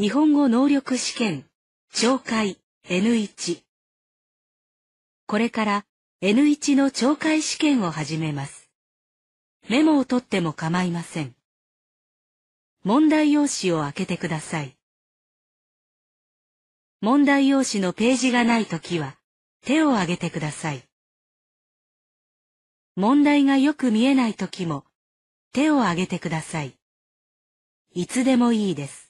日本語能力試験、懲戒 N1。これから N1 の懲戒試験を始めます。メモを取っても構いません。問題用紙を開けてください。問題用紙のページがないときは、手を挙げてください。問題がよく見えないときも、手を挙げてください。いつでもいいです。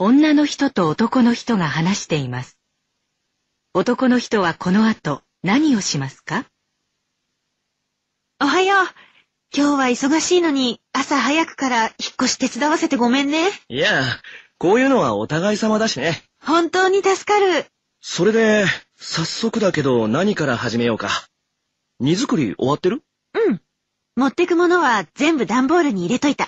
女の人と男の人が話しています。男の人はこの後何をしますかおはよう。今日は忙しいのに朝早くから引っ越し手伝わせてごめんね。いや、こういうのはお互い様だしね。本当に助かる。それで、早速だけど何から始めようか。荷造り終わってるうん。持ってくものは全部段ボールに入れといた。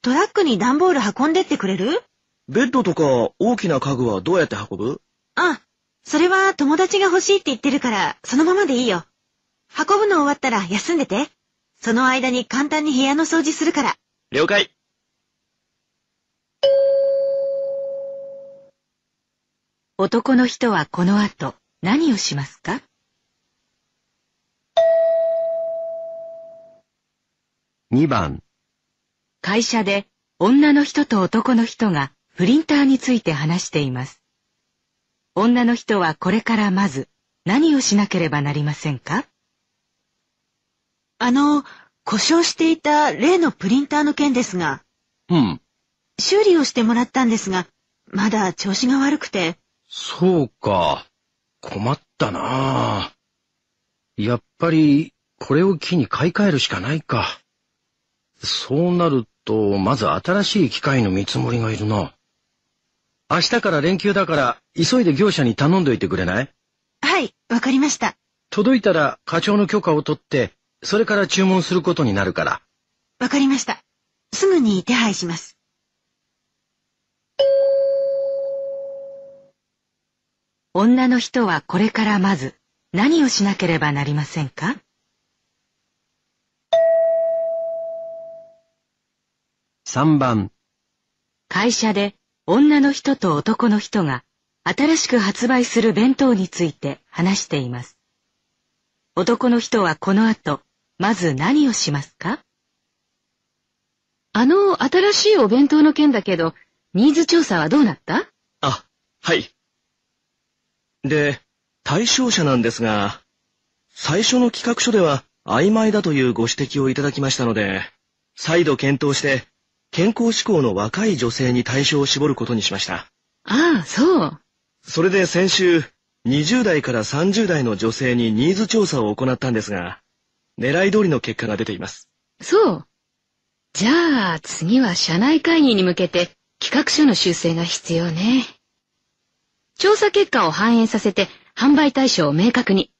トラックに段ボール運んでってくれるベッドとか大きな家具はどうやって運ぶあ、それは友達が欲しいって言ってるから、そのままでいいよ。運ぶの終わったら休んでて。その間に簡単に部屋の掃除するから。了解。男の人はこの後何をしますか2番会社で女の人と男の人がプリンターについて話しています。女の人はこれからまず何をしなければなりませんかあの、故障していた例のプリンターの件ですが。うん。修理をしてもらったんですが、まだ調子が悪くて。そうか。困ったなやっぱり、これを機に買い替えるしかないか。そうなると、まず新しい機械の見積もりがいるな。明日から連休だから、急いで業者に頼んどいてくれないはい、わかりました。届いたら課長の許可を取って、それから注文することになるから。わかりました。すぐに手配します。女の人はこれからまず何をしなければなりませんか3番会社で女の人と男の人が新しく発売する弁当について話しています。男の人はこの後、まず何をしますかあの新しいお弁当の件だけど、ニーズ調査はどうなったあ、はい。で、対象者なんですが、最初の企画書では曖昧だというご指摘をいただきましたので、再度検討して健康志向の若い女性に対象を絞ることにしました。ああ、そう。それで先週、20代から30代の女性にニーズ調査を行ったんですが、狙い通りの結果が出ています。そう。じゃあ、次は社内会議に向けて企画書の修正が必要ね。調査結果を反映させて販売対象を明確に。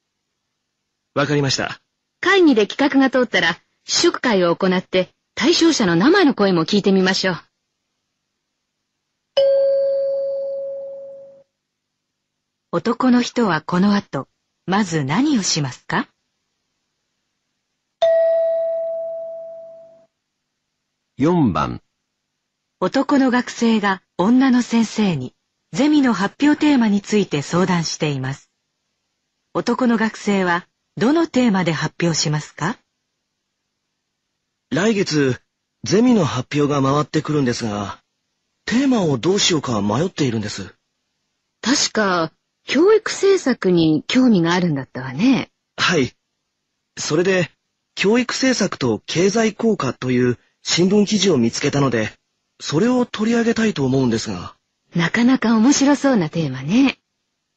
わかりました。会議で企画が通ったら、試食会を行って対象者の生の声も聞いてみましょう。男の人はこの後、まず何をしますか4番男の学生が女の先生にゼミの発表テーマについて相談しています。男の学生はどのテーマで発表しますか来月、ゼミの発表が回ってくるんですが、テーマをどうしようか迷っているんです。確か、教育政策に興味があるんだったわね。はい。それで、教育政策と経済効果という新聞記事を見つけたので、それを取り上げたいと思うんですが。なかなか面白そうなテーマね。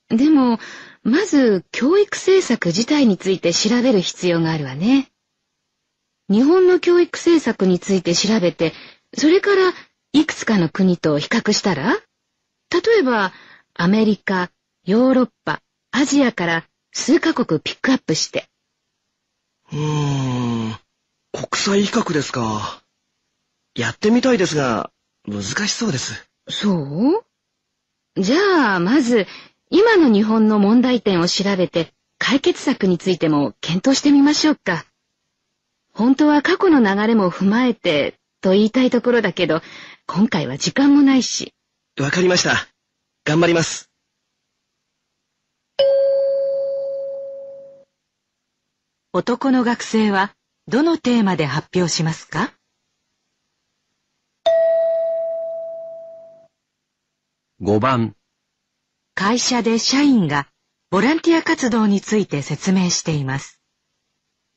でも、まず教育政策自体について調べる必要があるわね。日本の教育政策について調べて、それからいくつかの国と比較したら例えば、アメリカ、ヨーロッパ、アジアから数カ国ピックアップして。うーん、国際比較ですか。やってみたいですが、難しそうです。そうじゃあ、まず、今の日本の問題点を調べて、解決策についても検討してみましょうか。本当は過去の流れも踏まえて、と言いたいところだけど、今回は時間もないし。わかりました。頑張ります。男の学生は、どのテーマで発表しますか5番会社で社員がボランティア活動について説明しています。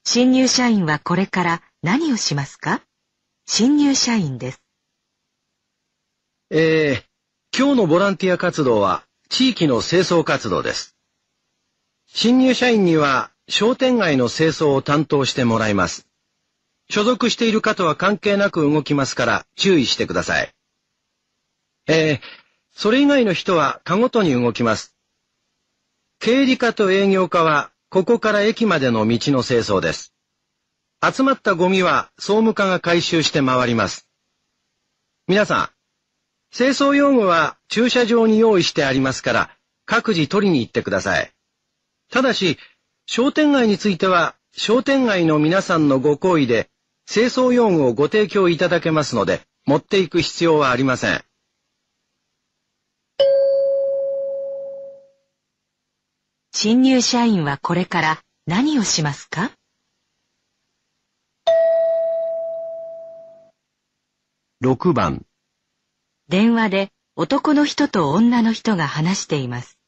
新入社員はこれから何をしますか新入社員です。えー、今日のボランティア活動は地域の清掃活動です。新入社員には商店街の清掃を担当してもらいます。所属しているかとは関係なく動きますから注意してください。えー、それ以外の人は課ごとに動きます。経理課と営業課はここから駅までの道の清掃です。集まったゴミは総務課が回収して回ります。皆さん、清掃用具は駐車場に用意してありますから、各自取りに行ってください。ただし、商店街については、商店街の皆さんのご好意で、清掃用具をご提供いただけますので、持っていく必要はありません。新入社員はこれから何をしますか6番電話で男の人と女の人が話しています。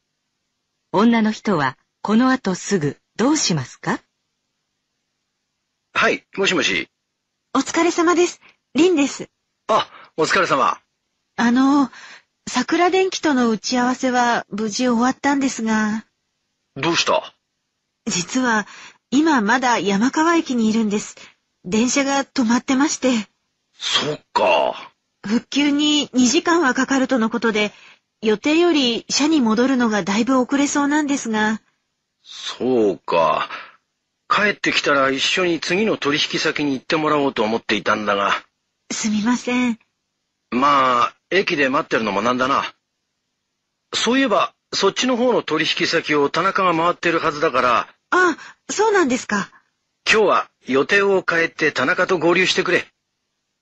女の人はこの後すぐどうしますかはい、もしもし。お疲れ様です。リンです。あ、お疲れ様。あの、桜電機との打ち合わせは無事終わったんですが。どうした実は、今まだ山川駅にいるんです。電車が止まってまして。そっか。復旧に2時間はかかるとのことで、予定より車に戻るのがだいぶ遅れそうなんですが。そうか。帰ってきたら一緒に次の取引先に行ってもらおうと思っていたんだが。すみません。まあ、駅で待ってるのもなんだな。そういえば、そっちの方の取引先を田中が回ってるはずだから。あ、そうなんですか。今日は予定を変えて田中と合流してくれ。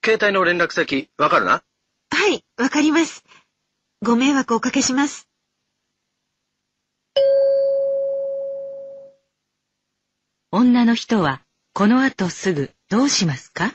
携帯の連絡先、わかるなはい、わかります。ご迷惑おかけします。女の人は、この後すぐ、どうしますか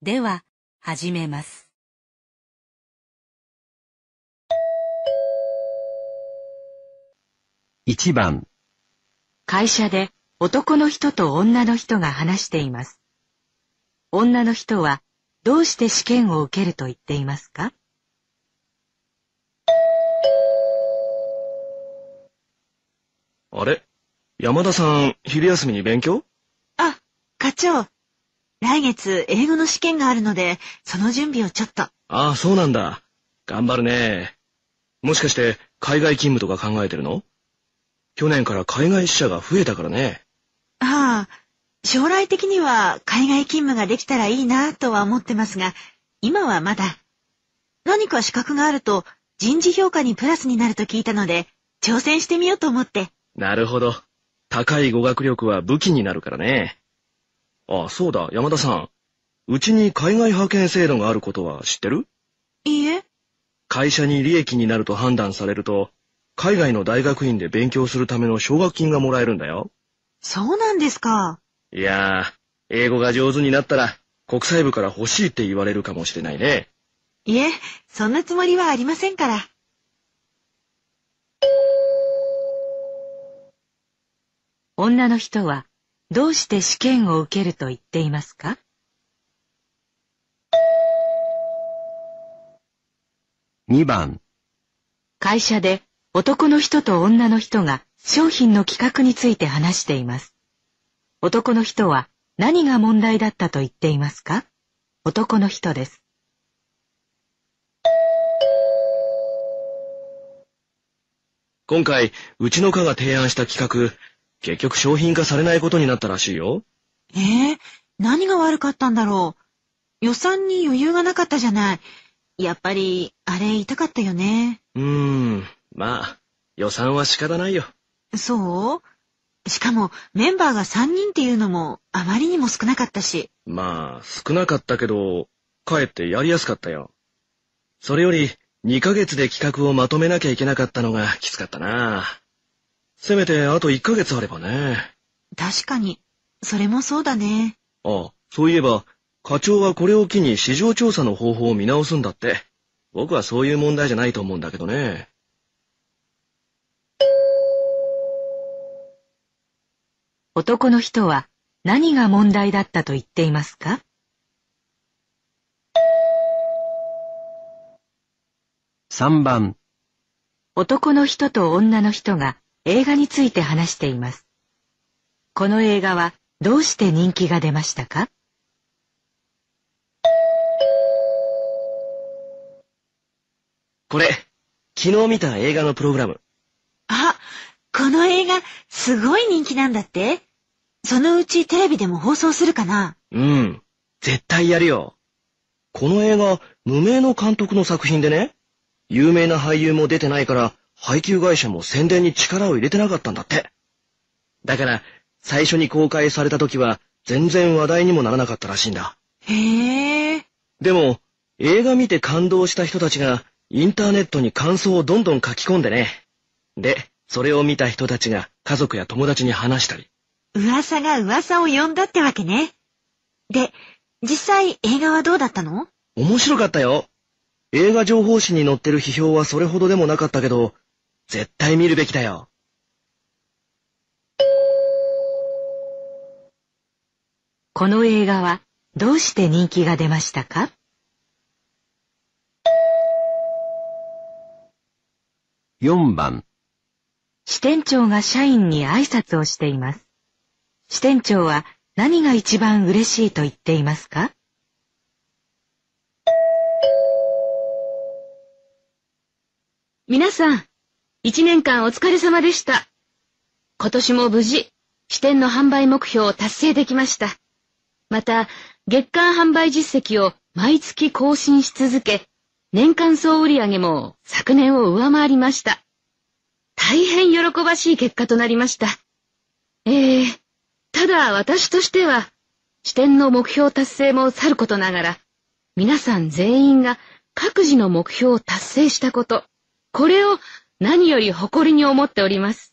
では、始めます。1番会社で男の人と女の人が話しています。女の人はどうして試験を受けると言っていますかあれ山田さん、昼休みに勉強あ、課長、来月英語の試験があるので、その準備をちょっと。ああ、そうなんだ。頑張るね。もしかして海外勤務とか考えてるの去年から海外支社が増えたからね。ああ、将来的には海外勤務ができたらいいなとは思ってますが、今はまだ。何か資格があると人事評価にプラスになると聞いたので、挑戦してみようと思って。なるほど。高い語学力は武器になるからね。ああ、そうだ、山田さん。うちに海外派遣制度があることは知ってるいいえ。会社に利益になると判断されると、海外の大学院で勉強するための奨学金がもらえるんだよ。そうなんですか。いやー、英語が上手になったら、国際部から欲しいって言われるかもしれないね。いえ、そんなつもりはありませんから。女の人はどうして試験を受けると言っていますか2番会社で男の人と女の人が商品の企画について話しています。男の人は何が問題だったと言っていますか男の人です。今回、うちの課が提案した企画、結局商品化されないことになったらしいよ。ええー、何が悪かったんだろう。予算に余裕がなかったじゃない。やっぱり、あれ痛かったよね。うーん、まあ、予算は仕方ないよ。そうしかも、メンバーが3人っていうのも、あまりにも少なかったし。まあ、少なかったけど、かえってやりやすかったよ。それより、2ヶ月で企画をまとめなきゃいけなかったのがきつかったな。せめてあと1ヶ月あればね。確かに。それもそうだね。ああ、そういえば、課長はこれを機に市場調査の方法を見直すんだって。僕はそういう問題じゃないと思うんだけどね。男の人は何が問題だったと言っていますか3番男の人と女の人が映画について話しています。この映画はどうして人気が出ましたかこれ、昨日見た映画のプログラム。あ、この映画、すごい人気なんだってそのうちテレビでも放送するかなうん、絶対やるよ。この映画、無名の監督の作品でね、有名な俳優も出てないから、配給会社も宣伝に力を入れてなかったんだって。だから、最初に公開された時は全然話題にもならなかったらしいんだ。へえ。でも、映画見て感動した人たちがインターネットに感想をどんどん書き込んでね。で、それを見た人たちが家族や友達に話したり。噂が噂を呼んだってわけね。で、実際映画はどうだったの面白かったよ。映画情報誌に載ってる批評はそれほどでもなかったけど、絶対見るべきだよ。この映画はどうして人気が出ましたか4番支店長が社員に挨拶をしています。支店長は何が一番嬉しいと言っていますか皆さん、一年間お疲れ様でした。今年も無事、支店の販売目標を達成できました。また、月間販売実績を毎月更新し続け、年間総売上も昨年を上回りました。大変喜ばしい結果となりました。ええー、ただ私としては、支店の目標達成もさることながら、皆さん全員が各自の目標を達成したこと、これを何より誇りに思っております。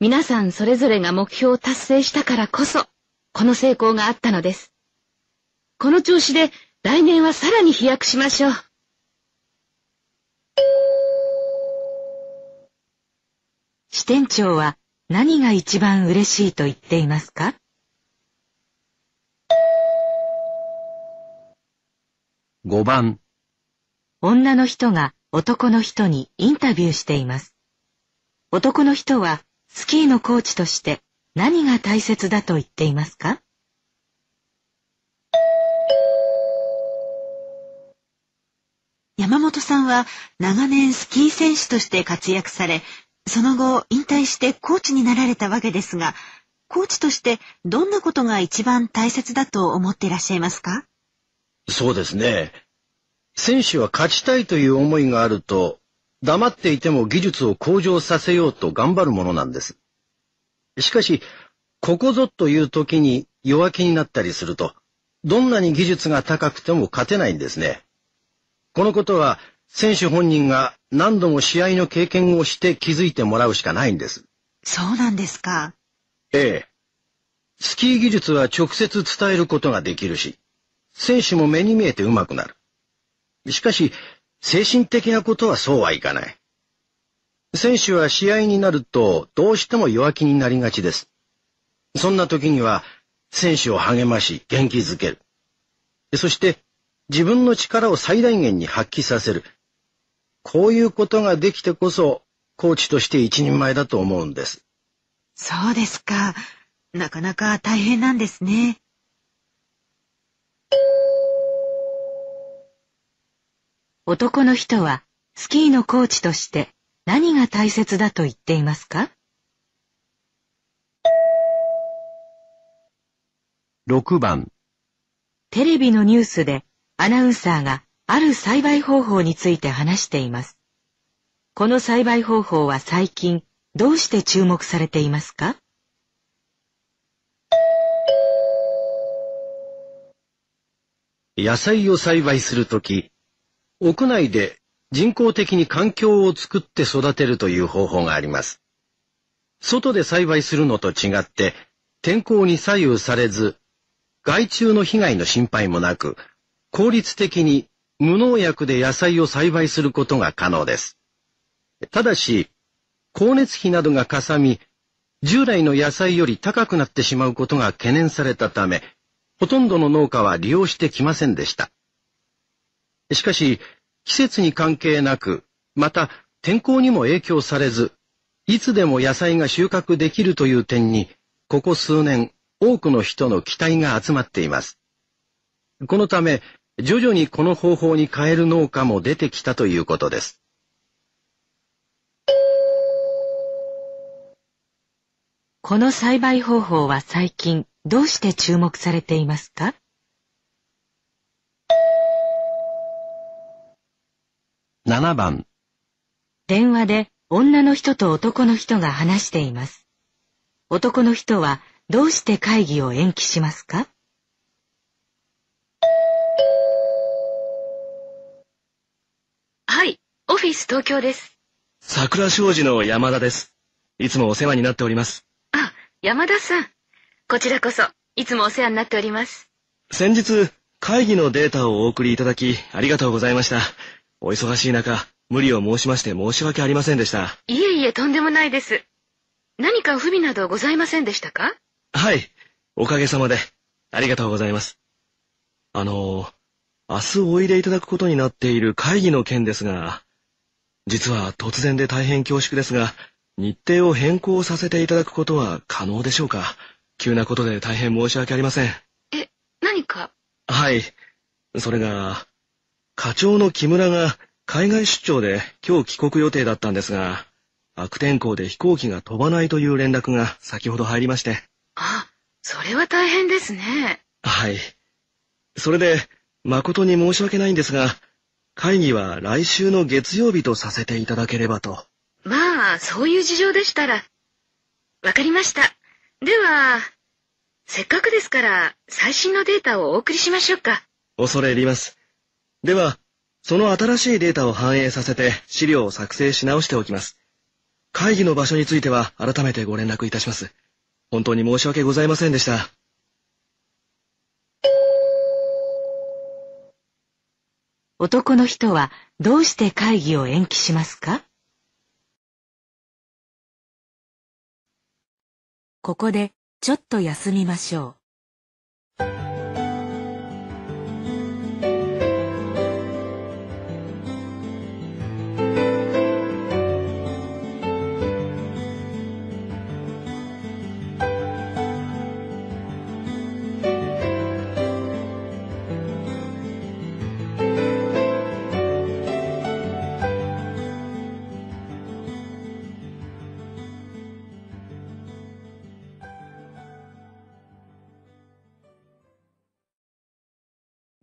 皆さんそれぞれが目標を達成したからこそ、この成功があったのです。この調子で来年はさらに飛躍しましょう。支店長は何が一番嬉しいと言っていますか5番女の人が男の人にインタビューしています。男の人はスキーのコーチとして何が大切だと言っていますか山本さんは長年スキー選手として活躍され、その後引退してコーチになられたわけですが、コーチとしてどんなことが一番大切だと思っていらっしゃいますかそうですね。選手は勝ちたいという思いがあると、黙っていても技術を向上させようと頑張るものなんです。しかし、ここぞという時に弱気になったりすると、どんなに技術が高くても勝てないんですね。このことは、選手本人が何度も試合の経験をして気づいてもらうしかないんです。そうなんですか。ええ。スキー技術は直接伝えることができるし、選手も目に見えて上手くなる。しかし、精神的なことはそうはいかない。選手は試合になるとどうしても弱気になりがちです。そんな時には選手を励まし元気づける。そして自分の力を最大限に発揮させる。こういうことができてこそコーチとして一人前だと思うんです。そうですか。なかなか大変なんですね。男の人はスキーのコーチとして何が大切だと言っていますか ?6 番テレビのニュースでアナウンサーがある栽培方法について話しています。この栽培方法は最近どうして注目されていますか野菜を栽培するとき、屋内で人工的に環境を作って育てるという方法があります。外で栽培するのと違って、天候に左右されず、害虫の被害の心配もなく、効率的に無農薬で野菜を栽培することが可能です。ただし、光熱費などがかさみ、従来の野菜より高くなってしまうことが懸念されたため、ほとんどの農家は利用してきませんでした。しかし、季節に関係なく、また天候にも影響されず、いつでも野菜が収穫できるという点に、ここ数年、多くの人の期待が集まっています。このため、徐々にこの方法に変える農家も出てきたということです。この栽培方法は最近どうして注目されていますか7番電話で女の人と男の人が話しています。男の人はどうして会議を延期しますかはい、オフィス東京です。桜商事の山田です。いつもお世話になっております。あ、山田さん。こちらこそ、いつもお世話になっております。先日、会議のデータをお送りいただき、ありがとうございました。お忙しい中、無理を申しまして申し訳ありませんでした。いえいえ、とんでもないです。何か不備などございませんでしたかはい。おかげさまで。ありがとうございます。あの、明日おいでいただくことになっている会議の件ですが、実は突然で大変恐縮ですが、日程を変更させていただくことは可能でしょうか急なことで大変申し訳ありません。え、何かはい。それが、課長の木村が海外出張で今日帰国予定だったんですが、悪天候で飛行機が飛ばないという連絡が先ほど入りまして。あ、それは大変ですね。はい。それで、誠に申し訳ないんですが、会議は来週の月曜日とさせていただければと。まあ、そういう事情でしたら。わかりました。では、せっかくですから、最新のデータをお送りしましょうか。恐れ入ります。では、その新しいデータを反映させて資料を作成し直しておきます。会議の場所については改めてご連絡いたします。本当に申し訳ございませんでした。男の人はどうして会議を延期しますかここでちょっと休みましょう。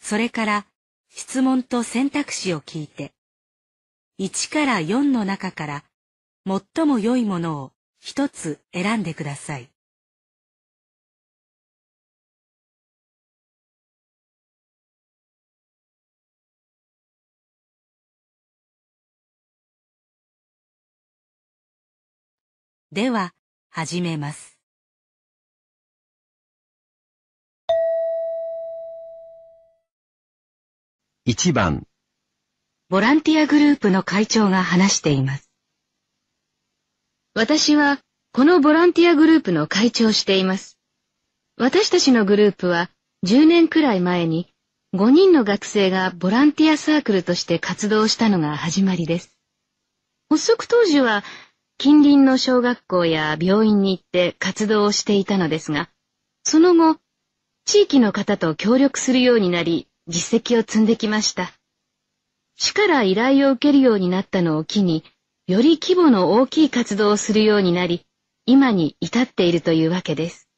それから質問と選択肢を聞いて、1から4の中から最も良いものを一つ選んでください。では、始めます。1番ボランティアグループの会長が話しています。私はこのボランティアグループの会長をしています。私たちのグループは10年くらい前に5人の学生がボランティアサークルとして活動したのが始まりです。発足当時は近隣の小学校や病院に行って活動をしていたのですが、その後、地域の方と協力するようになり、実績を積んできました。市から依頼を受けるようになったのを機に、より規模の大きい活動をするようになり、今に至っているというわけです。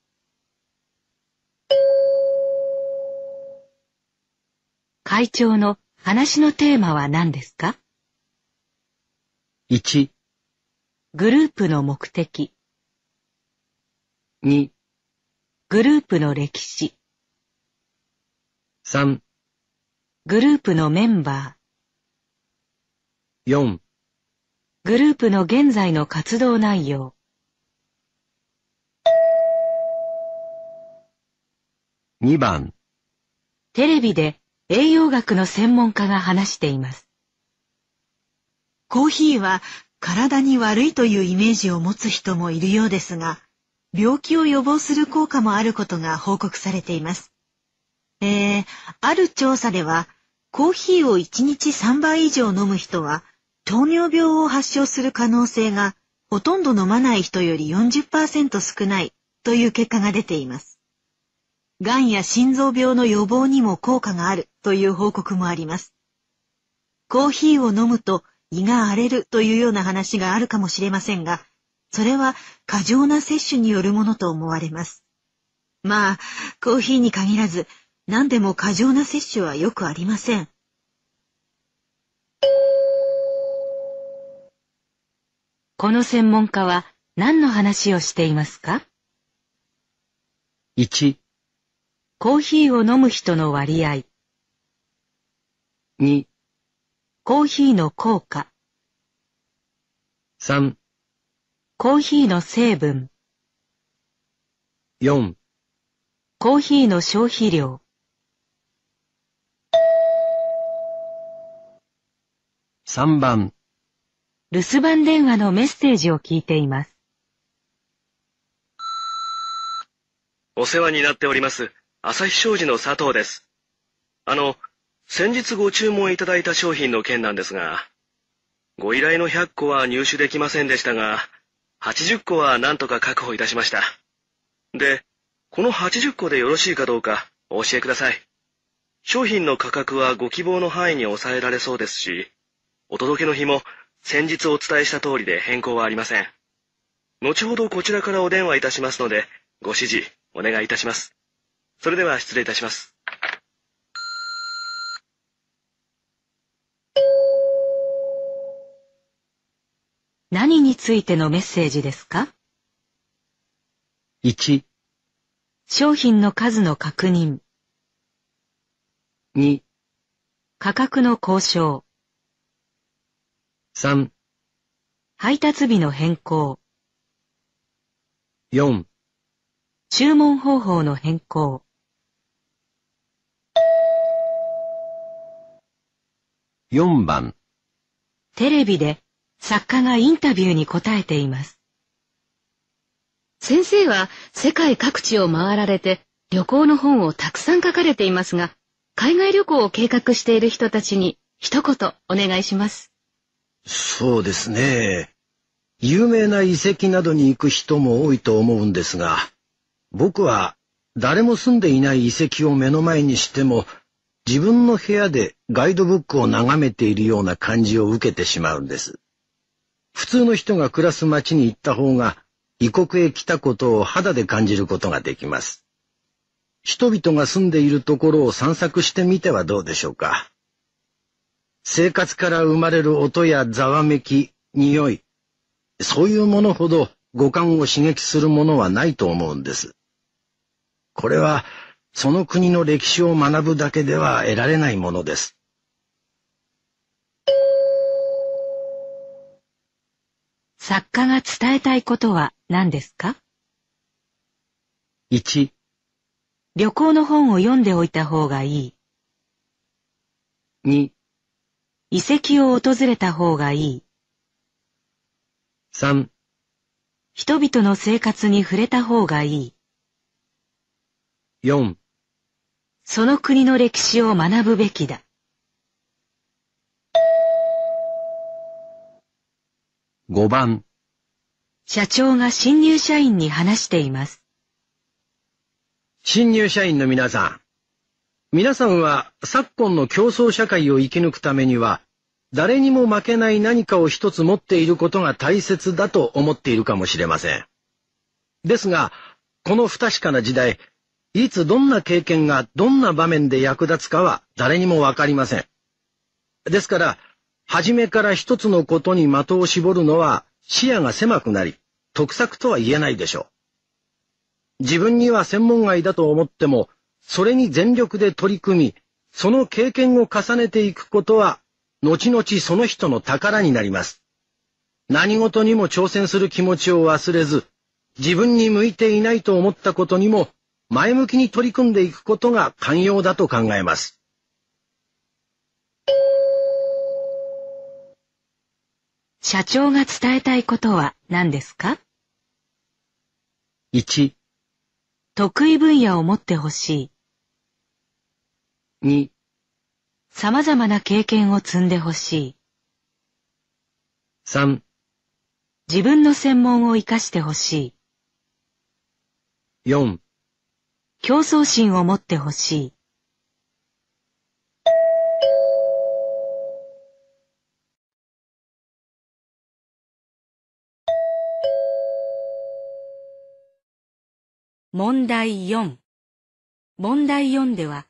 会長の話のテーマは何ですか ?1 グループの目的2グループの歴史3グループのメンバー。4グループの現在の活動内容。2番テレビで栄養学の専門家が話しています。コーヒーは体に悪いというイメージを持つ人もいるようですが、病気を予防する効果もあることが報告されています。えー、ある調査では、コーヒーを1日3杯以上飲む人は、糖尿病を発症する可能性が、ほとんど飲まない人より40%少ないという結果が出ています。癌や心臓病の予防にも効果があるという報告もあります。コーヒーを飲むと胃が荒れるというような話があるかもしれませんが、それは過剰な摂取によるものと思われます。まあ、コーヒーに限らず、何でも過剰な摂取はよくありません。この専門家は何の話をしていますか ?1、コーヒーを飲む人の割合。2、コーヒーの効果。3、コーヒーの成分。4、コーヒーの消費量。3番、留守番電話のメッセージを聞いています。お世話になっております。朝日商事の佐藤です。あの、先日ご注文いただいた商品の件なんですが、ご依頼の100個は入手できませんでしたが、80個は何とか確保いたしました。で、この80個でよろしいかどうかお教えください。商品の価格はご希望の範囲に抑えられそうですし、お届けの日も先日お伝えした通りで変更はありません。後ほどこちらからお電話いたしますので、ご指示お願いいたします。それでは失礼いたします。何についてのメッセージですか ?1 商品の数の確認2価格の交渉3配達日の変更4注文方法の変更4番テレビで作家がインタビューに答えています。先生は世界各地を回られて旅行の本をたくさん書かれていますが、海外旅行を計画している人たちに一言お願いします。そうですね。有名な遺跡などに行く人も多いと思うんですが、僕は誰も住んでいない遺跡を目の前にしても、自分の部屋でガイドブックを眺めているような感じを受けてしまうんです。普通の人が暮らす街に行った方が、異国へ来たことを肌で感じることができます。人々が住んでいるところを散策してみてはどうでしょうか。生活から生まれる音やざわめき、匂い、そういうものほど五感を刺激するものはないと思うんです。これは、その国の歴史を学ぶだけでは得られないものです。作家が伝えたいことは何ですか ?1 旅行の本を読んでおいた方がいい。2遺跡を訪れた方がいい。3人々の生活に触れた方がいい。4その国の歴史を学ぶべきだ。5番社長が新入社員に話しています。新入社員の皆さん、皆さんは昨今の競争社会を生き抜くためには、誰にも負けない何かを一つ持っていることが大切だと思っているかもしれません。ですが、この不確かな時代、いつどんな経験がどんな場面で役立つかは誰にもわかりません。ですから、初めから一つのことに的を絞るのは視野が狭くなり、得策とは言えないでしょう。自分には専門外だと思っても、それに全力で取り組み、その経験を重ねていくことは、後々その人の宝になります。何事にも挑戦する気持ちを忘れず、自分に向いていないと思ったことにも、前向きに取り組んでいくことが寛容だと考えます。社長が伝えたいことは何ですか ?1 得意分野を持ってほしい。2様々な経験を積んでほしい。3自分の専門を活かしてほしい。4競争心を持ってほしい。問題4問題4では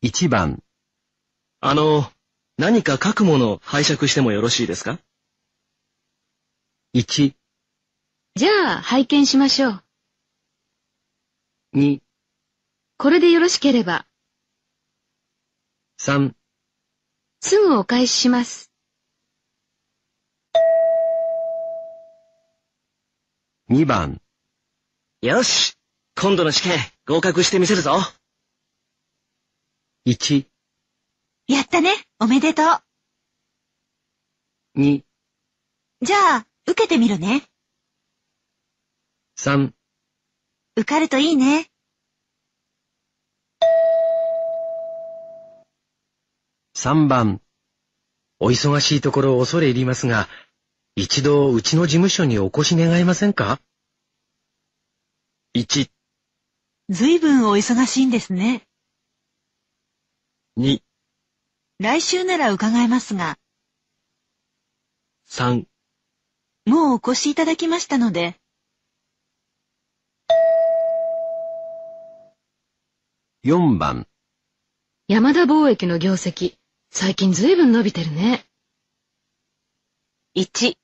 1番。あの、何か書くものを拝借してもよろしいですか ?1。じゃあ、拝見しましょう。2。これでよろしければ。3。すぐお返しします。2番。よし、今度の試験合格してみせるぞ。1やったね、おめでとう。2じゃあ、受けてみるね。3受かるといいね。3番お忙しいところ恐れ入りますが、一度うちの事務所にお越し願えませんか ?1 随分お忙しいんですね。2来週なら伺えますが、3もうお越しいただきましたので、4番山田貿易の業績、最近ずいぶん伸びてるね。1、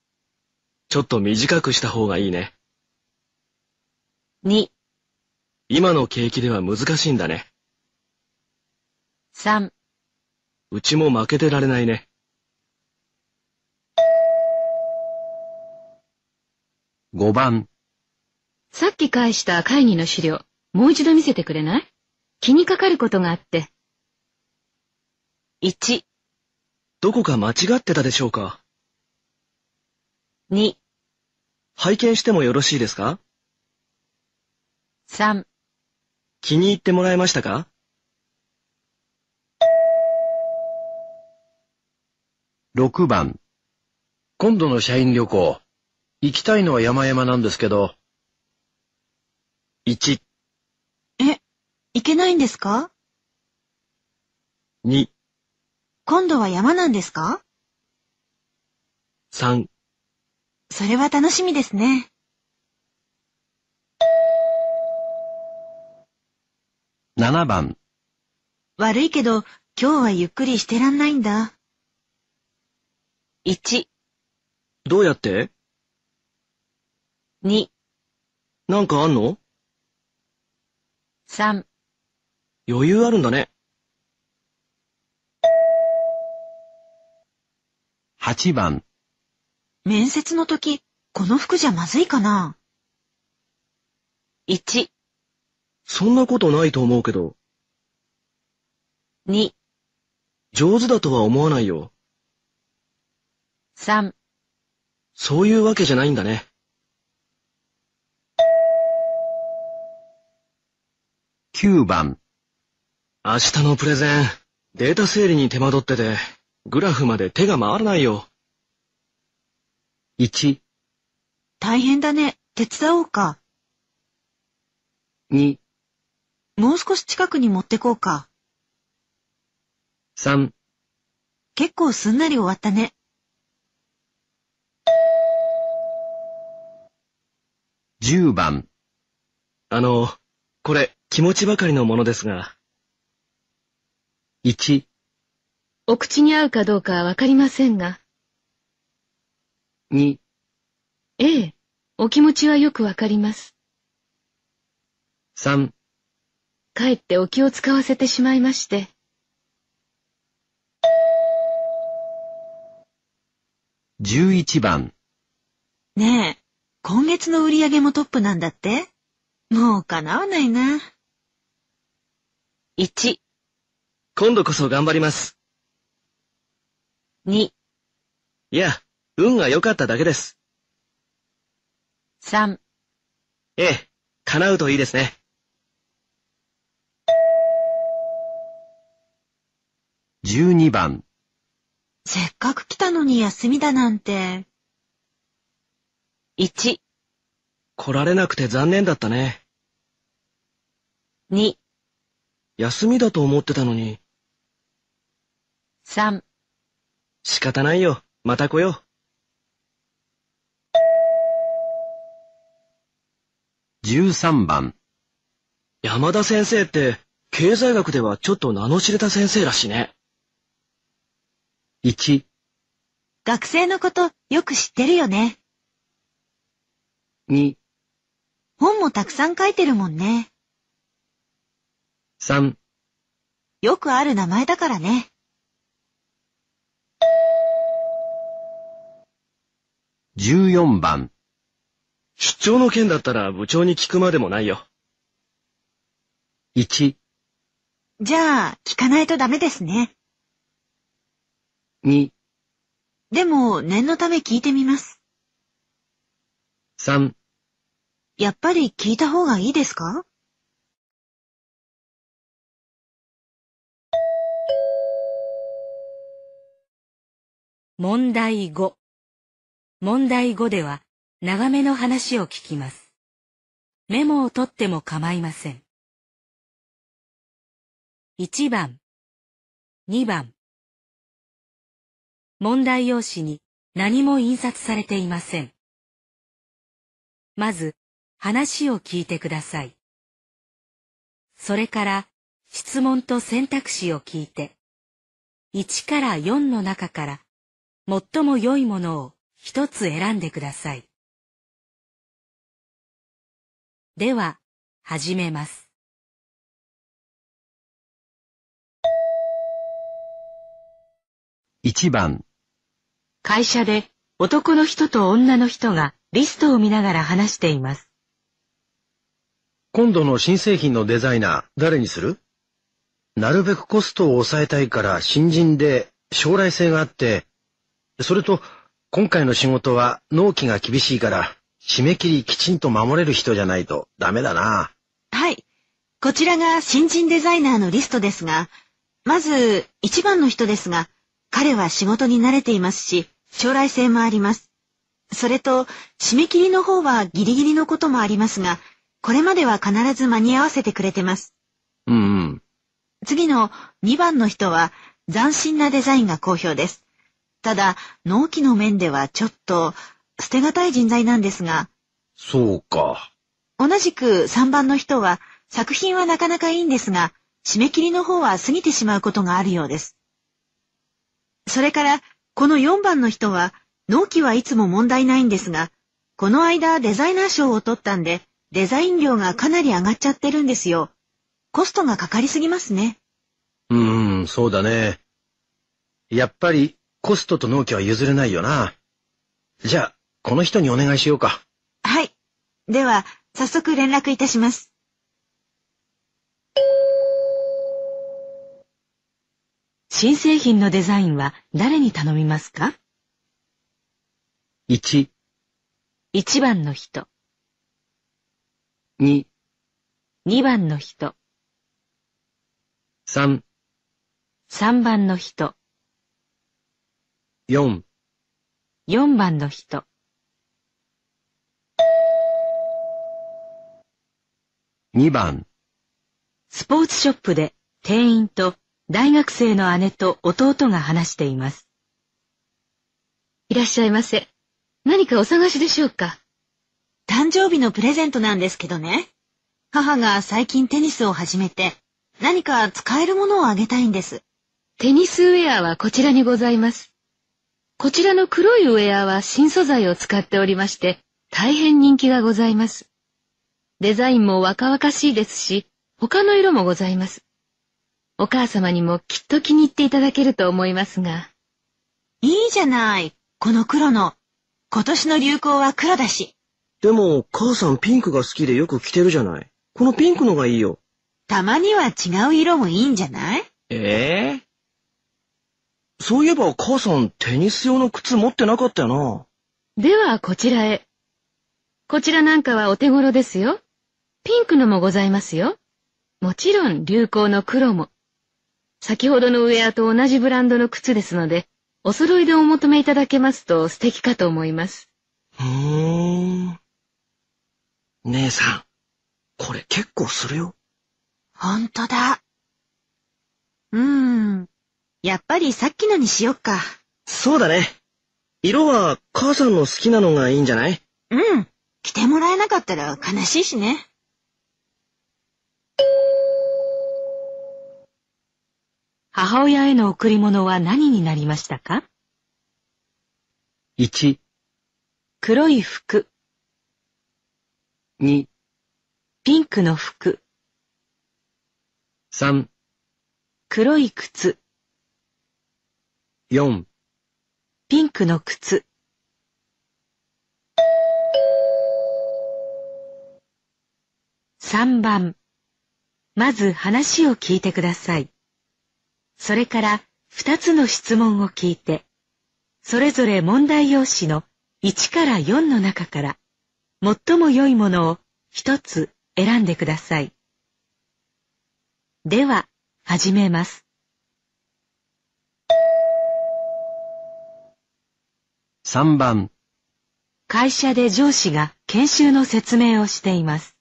ちょっと短くした方がいいね。2、今の景気では難しいんだね。3うちも負けてられないね。5番さっき返した会議の資料、もう一度見せてくれない気にかかることがあって。1どこか間違ってたでしょうか ?2 拝見してもよろしいですか ?3 気に入ってもらえましたか6番。今度の社員旅行。行きたいのは山々なんですけど。1。え、行けないんですか ?2。今度は山なんですか ?3。それは楽しみですね。7番。悪いけど、今日はゆっくりしてらんないんだ。1、どうやって2、なんかあんの3、余裕あるんだね。8番、面接の時、この服じゃまずいかな ?1、そんなことないと思うけど、2、上手だとは思わないよ。3そういうわけじゃないんだね。9番明日のプレゼン、データ整理に手間取ってて、グラフまで手が回らないよ。1大変だね。手伝おうか。2もう少し近くに持ってこうか。3結構すんなり終わったね。10番。あの、これ、気持ちばかりのものですが。1。お口に合うかどうかわかりませんが。2。ええ、お気持ちはよくわかります。3。かえってお気を使わせてしまいまして。11番。ねえ、今月の売り上げもトップなんだってもう叶わないな。1、今度こそ頑張ります。2、いや、運が良かっただけです。3、ええ、叶うといいですね。12番せっかく来たのに休みだなんて、1、来られなくて残念だったね。2、休みだと思ってたのに。3、仕方ないよ、また来よう。13番。山田先生って、経済学ではちょっと名の知れた先生らしいね。1、学生のことよく知ってるよね。2本もたくさん書いてるもんね。3よくある名前だからね。14番出張の件だったら部長に聞くまでもないよ。1じゃあ、聞かないとダメですね。2でも、念のため聞いてみます。やっぱり聞いた方がいいですか問題5問題5では長めの話を聞きます。メモを取っても構いません。1番、2番。問題用紙に何も印刷されていません。まず、話を聞いてください。それから、質問と選択肢を聞いて、1から4の中から、最も良いものを一つ選んでください。では、始めます。1番会社で男の人と女の人がリストを見ながら話しています。今度の新製品のデザイナー、誰にするなるべくコストを抑えたいから新人で将来性があって、それと今回の仕事は納期が厳しいから締め切りきちんと守れる人じゃないとダメだな。はい。こちらが新人デザイナーのリストですが、まず一番の人ですが、彼は仕事に慣れていますし、将来性もあります。それと、締め切りの方はギリギリのこともありますが、これまでは必ず間に合わせてくれてます。うんうん。次の2番の人は、斬新なデザインが好評です。ただ、納期の面ではちょっと、捨てがたい人材なんですが。そうか。同じく3番の人は、作品はなかなかいいんですが、締め切りの方は過ぎてしまうことがあるようです。それから、この4番の人は、納期はいつも問題ないんですが、この間デザイナー賞を取ったんで、デザイン料がかなり上がっちゃってるんですよ。コストがかかりすぎますね。うーん、そうだね。やっぱりコストと納期は譲れないよな。じゃあ、この人にお願いしようか。はい。では、早速連絡いたします。新製品のデザインは誰に頼みますか1、一番の人、2、二番の人、3、三番の人、4、四番の人、2番、スポーツショップで店員と大学生の姉と弟が話しています。いらっしゃいませ。何かお探しでしょうか誕生日のプレゼントなんですけどね。母が最近テニスを始めて、何か使えるものをあげたいんです。テニスウェアはこちらにございます。こちらの黒いウェアは新素材を使っておりまして、大変人気がございます。デザインも若々しいですし、他の色もございます。お母様にもきっと気に入っていただけると思いますが。いいじゃない、この黒の。今年の流行は黒だし。でも、母さんピンクが好きでよく着てるじゃない。このピンクのがいいよ。たまには違う色もいいんじゃないええー、そういえば母さんテニス用の靴持ってなかったよな。ではこちらへ。こちらなんかはお手頃ですよ。ピンクのもございますよ。もちろん流行の黒も。先ほどのウェアと同じブランドの靴ですので、お揃いでお求めいただけますと素敵かと思います。うーん。姉さん、これ結構するよ。ほんとだ。うーん。やっぱりさっきのにしよっか。そうだね。色は母さんの好きなのがいいんじゃないうん。着てもらえなかったら悲しいしね。母親への贈り物は何になりましたか ?1、黒い服。2、ピンクの服。3、黒い靴。4、ピンクの靴。3番。まず話を聞いてください。それから2つの質問を聞いて、それぞれ問題用紙の1から4の中から、最も良いものを1つ選んでください。では、始めます。3番会社で上司が研修の説明をしています。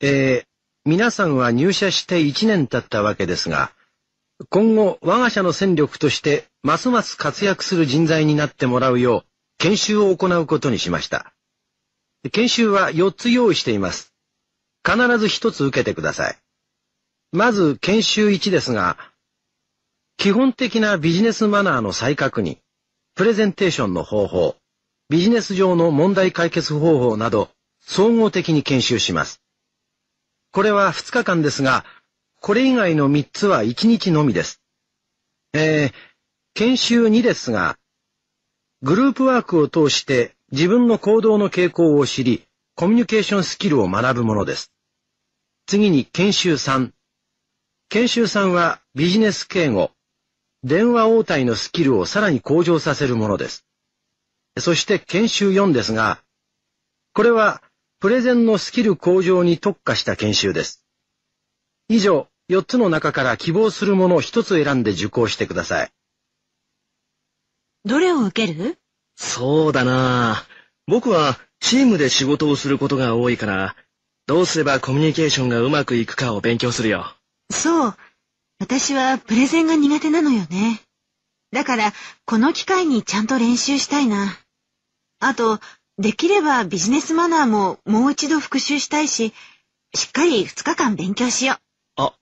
えー、皆さんは入社して1年経ったわけですが、今後我が社の戦力としてますます活躍する人材になってもらうよう研修を行うことにしました。研修は4つ用意しています。必ず1つ受けてください。まず研修1ですが、基本的なビジネスマナーの再確認、プレゼンテーションの方法、ビジネス上の問題解決方法など、総合的に研修します。これは2日間ですが、これ以外の3つは1日のみです。えー、研修2ですが、グループワークを通して自分の行動の傾向を知り、コミュニケーションスキルを学ぶものです。次に研修3。研修3はビジネス敬語、電話応対のスキルをさらに向上させるものです。そして研修4ですが、これはプレゼンのスキル向上に特化した研修です。以上、4つの中から希望するものを1つ選んで受講してください。どれを受けるそうだな僕はチームで仕事をすることが多いから、どうすればコミュニケーションがうまくいくかを勉強するよ。そう。私はプレゼンが苦手なのよね。だから、この機会にちゃんと練習したいな。あと、できればビジネスマナーももう一度復習したいし、しっかり2日間勉強しよう。あ、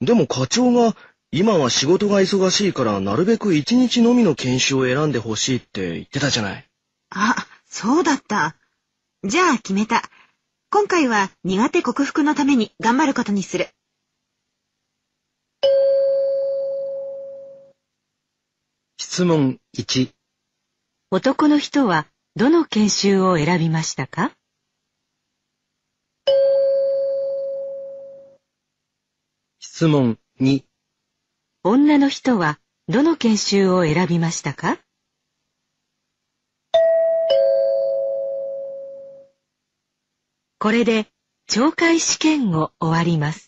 でも課長が今は仕事が忙しいからなるべく1日のみの研修を選んでほしいって言ってたじゃない。あ、そうだった。じゃあ決めた。今回は苦手克服のために頑張ることにする。質問1男の人はどの研修を選びましたか質問2女の人はどの研修を選びましたかこれで懲戒試験を終わります。